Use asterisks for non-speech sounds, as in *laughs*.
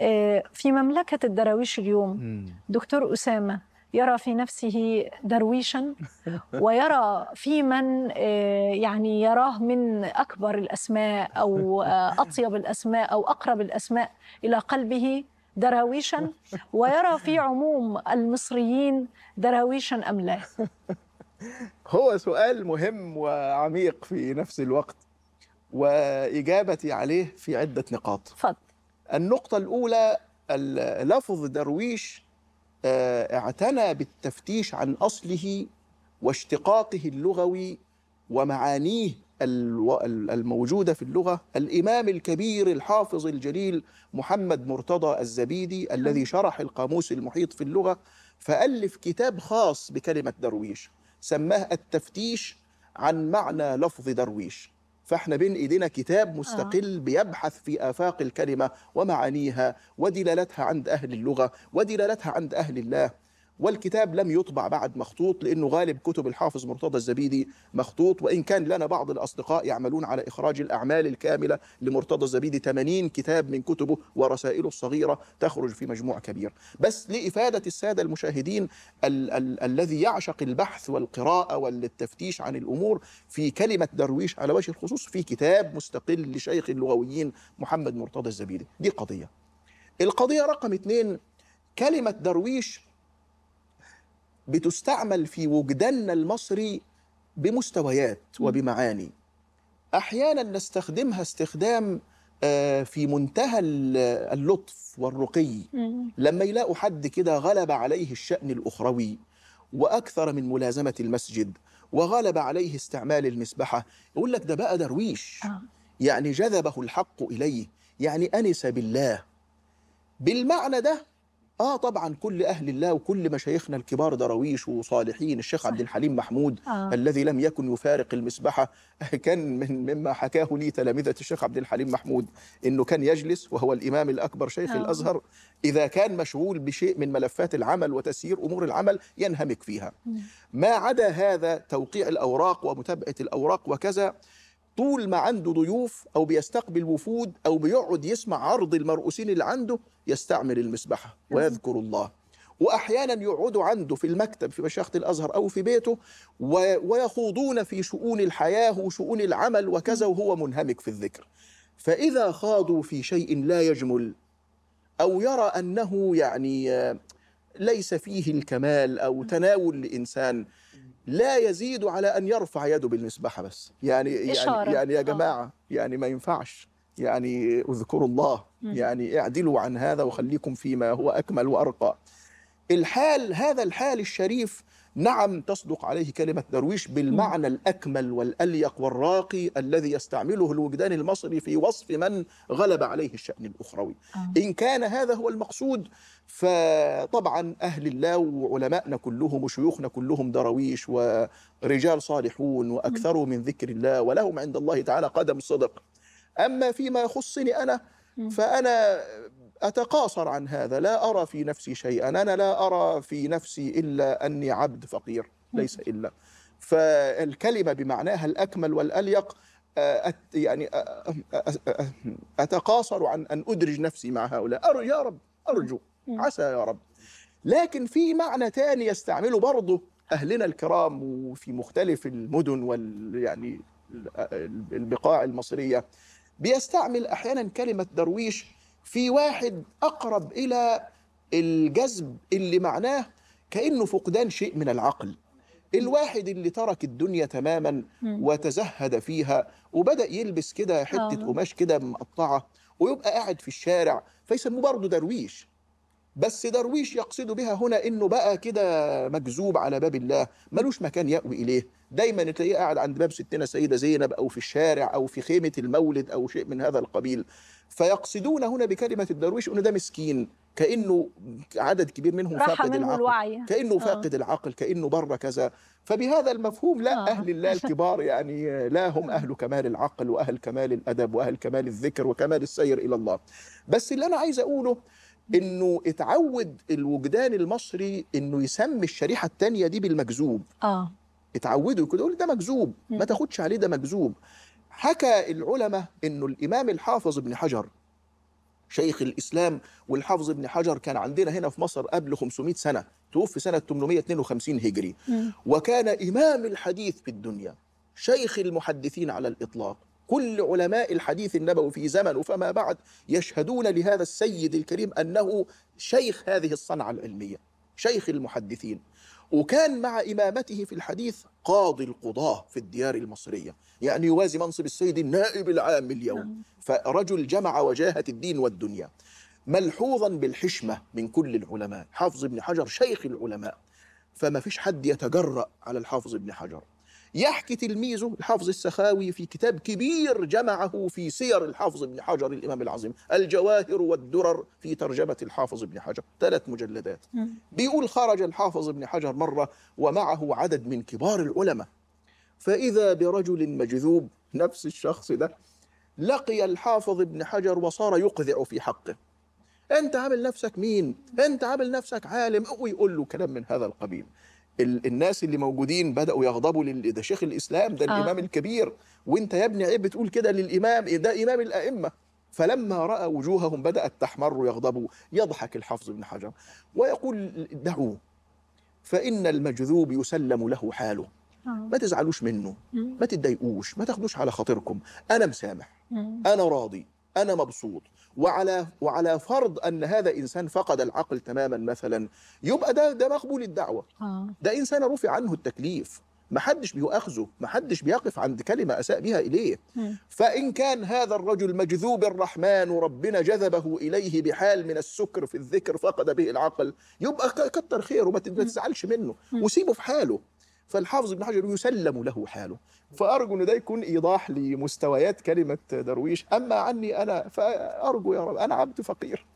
آه، في مملكة الدراويش اليوم دكتور أسامة يرى في نفسه درويشا *laughs* ويرى في من آه، يعني يراه من أكبر الأسماء أو آه، أطيب الأسماء أو أقرب الأسماء إلى قلبه دراويشا ويرى في عموم المصريين دراويشا أم لا *laughs* هو سؤال مهم وعميق في نفس الوقت وإجابتي عليه في عدة نقاط فضل. النقطة الأولى لفظ درويش آه، اعتنى بالتفتيش عن أصله واشتقاقه اللغوي ومعانيه الموجودة في اللغة الإمام الكبير الحافظ الجليل محمد مرتضى الزبيدي الذي نعم. شرح القاموس المحيط في اللغة فألف كتاب خاص بكلمة درويش سماه التفتيش عن معنى لفظ درويش فاحنا بين ايدينا كتاب آه. مستقل بيبحث في افاق الكلمه ومعانيها ودلالتها عند اهل اللغه ودلالتها عند اهل الله والكتاب لم يطبع بعد مخطوط لأنه غالب كتب الحافظ مرتضى الزبيدي مخطوط وإن كان لنا بعض الأصدقاء يعملون على إخراج الأعمال الكاملة لمرتضى الزبيدي 80 كتاب من كتبه ورسائله الصغيرة تخرج في مجموع كبير بس لإفادة السادة المشاهدين ال- ال- الذي يعشق البحث والقراءة والتفتيش عن الأمور في كلمة درويش على وجه الخصوص في كتاب مستقل لشيخ اللغويين محمد مرتضى الزبيدي دي قضية القضية رقم اثنين كلمة درويش بتستعمل في وجداننا المصري بمستويات وبمعاني احيانا نستخدمها استخدام آه، في منتهى اللطف والرقي لما يلاقوا حد كده غلب عليه الشأن الأخروي وأكثر من ملازمة المسجد وغلب عليه استعمال المسبحة يقول لك ده بقى درويش آه. يعني جذبه الحق إليه يعني أنس بالله بالمعنى ده اه طبعا كل اهل الله وكل مشايخنا الكبار دراويش وصالحين الشيخ عبد الحليم محمود آه. الذي لم يكن يفارق المسبحه *laughs* كان من مما حكاه لي تلامذه الشيخ عبد الحليم محمود انه كان يجلس وهو الامام الاكبر شيخ آه. الازهر اذا كان مشغول بشيء من ملفات العمل وتسيير امور العمل ينهمك فيها ما عدا هذا توقيع الاوراق ومتابعه الاوراق وكذا طول ما عنده ضيوف او بيستقبل وفود او بيقعد يسمع عرض المرؤوسين اللي عنده يستعمل المسبحه ويذكر الله واحيانا يقعدوا عنده في المكتب في مشيخه الازهر او في بيته ويخوضون في شؤون الحياه وشؤون العمل وكذا وهو منهمك في الذكر فاذا خاضوا في شيء لا يجمل او يرى انه يعني آه، ليس فيه الكمال او تناول لانسان لا يزيد على أن يرفع يده بالمسبحة بس يعني, يعني إشارة. يعني, يعني يا آه. جماعة أوه. يعني ما ينفعش يعني اذكروا الله يعني اعدلوا عن هذا وخليكم فيما هو أكمل وأرقى الحال هذا الحال الشريف نعم تصدق عليه كلمة درويش بالمعنى الأكمل والأليق والراقي الذي يستعمله الوجدان المصري في وصف من غلب عليه الشأن الأخروي آه. إن كان هذا هو المقصود فطبعا أهل الله وعلمائنا كلهم وشيوخنا كلهم درويش ورجال صالحون وأكثروا من ذكر الله ولهم عند الله تعالى قدم الصدق أما فيما يخصني أنا فأنا أتقاصر عن هذا لا أرى في نفسي شيئا أنا لا أرى في نفسي إلا أني عبد فقير ليس إلا فالكلمة بمعناها الأكمل والأليق آه، يعني آه، آه، أتقاصر عن أن أدرج نفسي مع هؤلاء أرجو يا رب أرجو عسى يا رب لكن في معنى تاني يستعمله برضه أهلنا الكرام وفي مختلف المدن وال يعني البقاع المصرية بيستعمل أحيانا كلمة درويش في واحد أقرب إلى الجذب اللي معناه كأنه فقدان شيء من العقل الواحد اللي ترك الدنيا تماما وتزهد فيها وبدأ يلبس كده حتة آه. قماش كده مقطعة ويبقى قاعد في الشارع فيسموه برضه درويش بس درويش يقصد بها هنا انه بقى كده مجذوب على باب الله ملوش مكان يأوي اليه دايما تلاقيه قاعد عند باب ستنا سيده زينب او في الشارع او في خيمه المولد او شيء من هذا القبيل فيقصدون هنا بكلمه الدرويش انه ده مسكين كانه عدد كبير منهم فاقد منه العقل الوعي. كانه آه. فاقد العقل كانه بره كذا فبهذا المفهوم لا آه. اهل الله الكبار يعني لا هم آه. اهل كمال العقل واهل كمال الادب واهل كمال الذكر وكمال السير الى الله بس اللي انا عايز اقوله انه اتعود الوجدان المصري انه يسمي الشريحه الثانيه دي بالمكذوب اه اتعودوا كده يقول ده مكذوب ما تاخدش عليه ده مكذوب حكى العلماء انه الامام الحافظ ابن حجر شيخ الاسلام والحافظ ابن حجر كان عندنا هنا في مصر قبل 500 سنه توفي سنه 852 هجري وكان امام الحديث في الدنيا شيخ المحدثين على الاطلاق كل علماء الحديث النبوي في زمنه فما بعد يشهدون لهذا السيد الكريم انه شيخ هذه الصنعه العلميه شيخ المحدثين وكان مع إمامته في الحديث قاضي القضاة في الديار المصرية يعني يوازي منصب السيد النائب العام اليوم نعم. فرجل جمع وجاهة الدين والدنيا ملحوظا بالحشمة من كل العلماء حافظ ابن حجر شيخ العلماء فما فيش حد يتجرأ على الحافظ ابن حجر يحكي تلميذه الحافظ السخاوي في كتاب كبير جمعه في سير الحافظ ابن حجر الإمام العظيم الجواهر والدرر في ترجمة الحافظ ابن حجر ثلاث مجلدات بيقول خرج الحافظ ابن حجر مرة ومعه عدد من كبار العلماء فإذا برجل مجذوب نفس الشخص ده لقي الحافظ ابن حجر وصار يقذع في حقه انت عامل نفسك مين انت عامل نفسك عالم ويقول له كلام من هذا القبيل الناس اللي موجودين بداوا يغضبوا لل... ده شيخ الاسلام ده آه. الامام الكبير وانت يا ابني عيب بتقول كده للامام ده امام الائمه فلما راى وجوههم بدات تحمر يغضبوا يضحك الحافظ ابن حجر ويقول دعوه فان المجذوب يسلم له حاله آه. ما تزعلوش منه ما تتضايقوش ما تاخدوش على خاطركم انا مسامح انا راضي انا مبسوط وعلى وعلى فرض ان هذا انسان فقد العقل تماما مثلا يبقى ده ده مقبول الدعوه آه. ده انسان رفع عنه التكليف محدش بيؤاخذه محدش بيقف عند كلمة أساء بها إليه فإن كان هذا الرجل مجذوب الرحمن وربنا جذبه إليه بحال من السكر في الذكر فقد به العقل يبقى كتر خيره ما تزعلش منه وسيبه في حاله فالحافظ ابن حجر يسلم له حاله فأرجو أن ده يكون إيضاح لمستويات كلمة درويش أما عني أنا فأرجو يا رب أنا عبد فقير